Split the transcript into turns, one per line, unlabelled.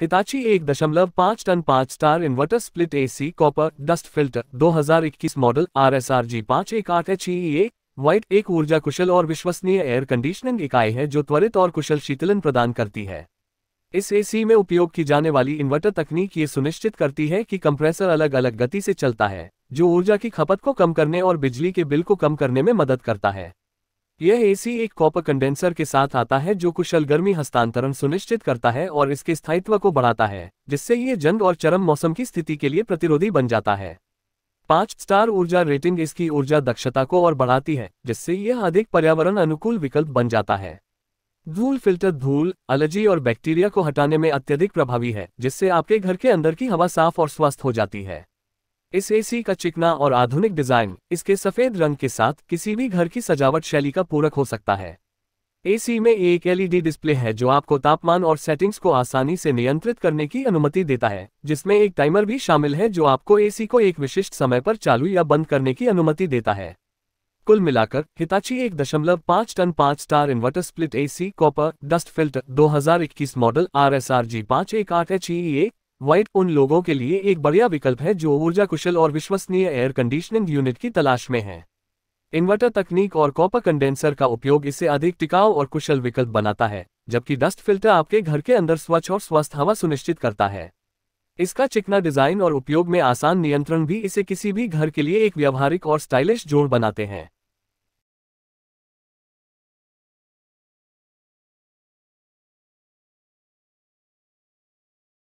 Hitachi एक दशमलव पाँच टन पाँच star inverter split AC copper dust filter 2021 model R S R G पाँच एक आठ एच ई व्हाइट एक ऊर्जा कुशल और विश्वसनीय एयर कंडीशनिंग इकाई है जो त्वरित और कुशल शीतलन प्रदान करती है इस एसी में उपयोग की जाने वाली इन्वर्टर तकनीक ये सुनिश्चित करती है कि कंप्रेसर अलग अलग गति से चलता है जो ऊर्जा की खपत को कम करने और बिजली के बिल को कम करने में मदद करता है यह एसी एक कॉपर कंडेंसर के साथ आता है जो कुशल गर्मी हस्तांतरण सुनिश्चित करता है और इसके स्थायित्व को बढ़ाता है जिससे ये जंग और चरम मौसम की स्थिति के लिए प्रतिरोधी बन जाता है पांच स्टार ऊर्जा रेटिंग इसकी ऊर्जा दक्षता को और बढ़ाती है जिससे यह अधिक पर्यावरण अनुकूल विकल्प बन जाता है धूल फिल्टर धूल एलर्जी और बैक्टीरिया को हटाने में अत्यधिक प्रभावी है जिससे आपके घर के अंदर की हवा साफ और स्वस्थ हो जाती है इस एसी का चिकना और आधुनिक डिजाइन इसके सफेद रंग के साथ किसी भी घर की सजावट शैली का पूरक हो सकता है एसी में एक एलईडी डिस्प्ले e है जो आपको तापमान और सेटिंग्स को आसानी से नियंत्रित करने की अनुमति देता है जिसमें एक टाइमर भी शामिल है जो आपको एसी को एक विशिष्ट समय पर चालू या बंद करने की अनुमति देता है कुल मिलाकर हिताची एक दशमलव पांच टन पांच star inverter split AC copper dust filter 2021 model R S R G पांच एक आठ एच ई एक व्हाइट उन लोगों के लिए एक बढ़िया विकल्प है जो ऊर्जा कुशल और विश्वसनीय एयर कंडीशनिंग यूनिट की तलाश में है इन्वर्टर तकनीक और कॉपर कंडेंसर का उपयोग इसे अधिक टिकाऊ और कुशल विकल्प बनाता है जबकि डस्ट फिल्टर आपके घर के अंदर स्वच्छ और स्वस्थ हवा सुनिश्चित करता है इसका चिकना डिजाइन और उपयोग में आसान नियंत्रण भी इसे किसी भी घर के लिए एक व्यावहारिक और स्टाइलिश जोड़ बनाते हैं